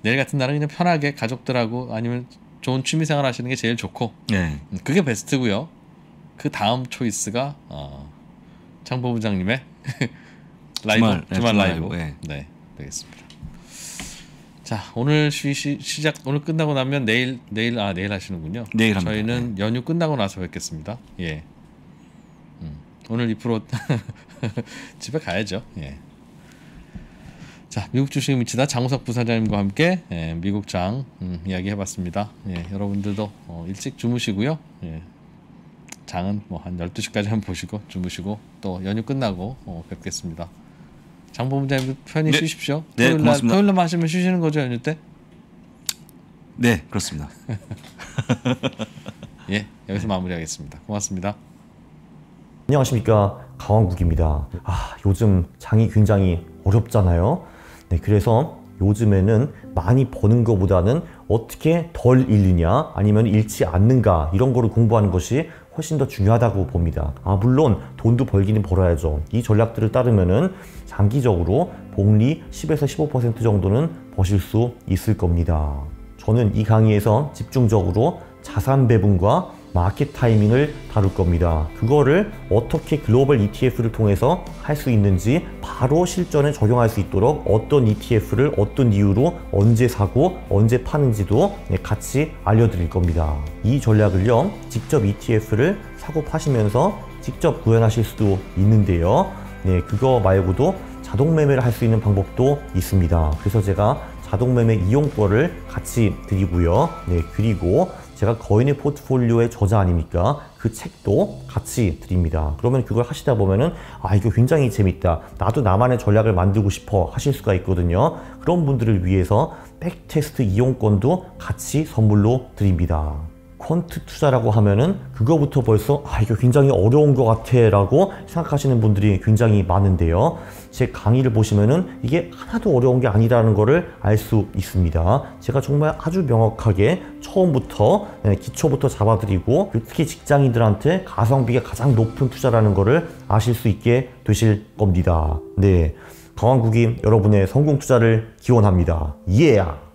내일 같은 날은 그냥 편하게 가족들하고 아니면 좋은 취미 생활 하시는 게 제일 좋고 네. 그게 베스트고요. 그 다음 초이스가 어, 창보 부장님의 라이브 네, 주말, 주말, 라이브, 라이브. 네. 네 되겠습니다. 자 오늘 시, 쉬, 작 오늘 끝나고 나면 내일 내일 아 내일 하시는군요. 내일 합니다. 저희는 네. 연휴 끝나고 나서 뵙겠습니다. 예. 음, 오늘 이프로 집에 가야죠. 예. 자 미국 주식 미치다 장우석 부사장님과 함께 예, 미국 장 음, 이야기해봤습니다. 예, 여러분들도 어, 일찍 주무시고요. 예. 장은 뭐 한 12시까지 한번 보시고 주무시고 또 연휴 끝나고 어, 뵙겠습니다. 장본부장님도 편히 네. 쉬십시오. 네, 토요일 날, 토요일 날 하시면 쉬시는 거죠 연휴 때? 네, 그렇습니다. 예, 여기서 마무리하겠습니다. 고맙습니다. 안녕하십니까 강원국입니다. 아, 요즘 장이 굉장히 어렵잖아요. 네, 그래서 요즘에는 많이 버는 것보다는 어떻게 덜 잃느냐 아니면 잃지 않는가 이런 거를 공부하는 것이 훨씬 더 중요하다고 봅니다. 아, 물론 돈도 벌기는 벌어야죠. 이 전략들을 따르면은 장기적으로 복리 10에서 15% 정도는 버실 수 있을 겁니다. 저는 이 강의에서 집중적으로 자산 배분과 마켓 타이밍을 다룰 겁니다. 그거를 어떻게 글로벌 ETF를 통해서 할 수 있는지 바로 실전에 적용할 수 있도록 어떤 ETF를 어떤 이유로 언제 사고 언제 파는지도 네, 같이 알려드릴 겁니다. 이 전략을요, 직접 ETF를 사고 파시면서 직접 구현하실 수도 있는데요. 네, 그거 말고도 자동 매매를 할 수 있는 방법도 있습니다. 그래서 제가 자동 매매 이용권을 같이 드리고요. 네, 그리고 제가 거인의 포트폴리오의 저자 아닙니까? 그 책도 같이 드립니다. 그러면 그걸 하시다 보면은 아 이거 굉장히 재밌다. 나도 나만의 전략을 만들고 싶어 하실 수가 있거든요. 그런 분들을 위해서 백테스트 이용권도 같이 선물로 드립니다. 퀀트 투자라고 하면은 그거부터 벌써 아 이거 굉장히 어려운 것 같아 라고 생각하시는 분들이 굉장히 많은데요. 제 강의를 보시면은 이게 하나도 어려운 게 아니라는 거를 알 수 있습니다. 제가 정말 아주 명확하게 처음부터 예, 기초부터 잡아드리고 특히 직장인들한테 가성비가 가장 높은 투자라는 거를 아실 수 있게 되실 겁니다. 네. 강한국이 여러분의 성공 투자를 기원합니다. 이해야! Yeah.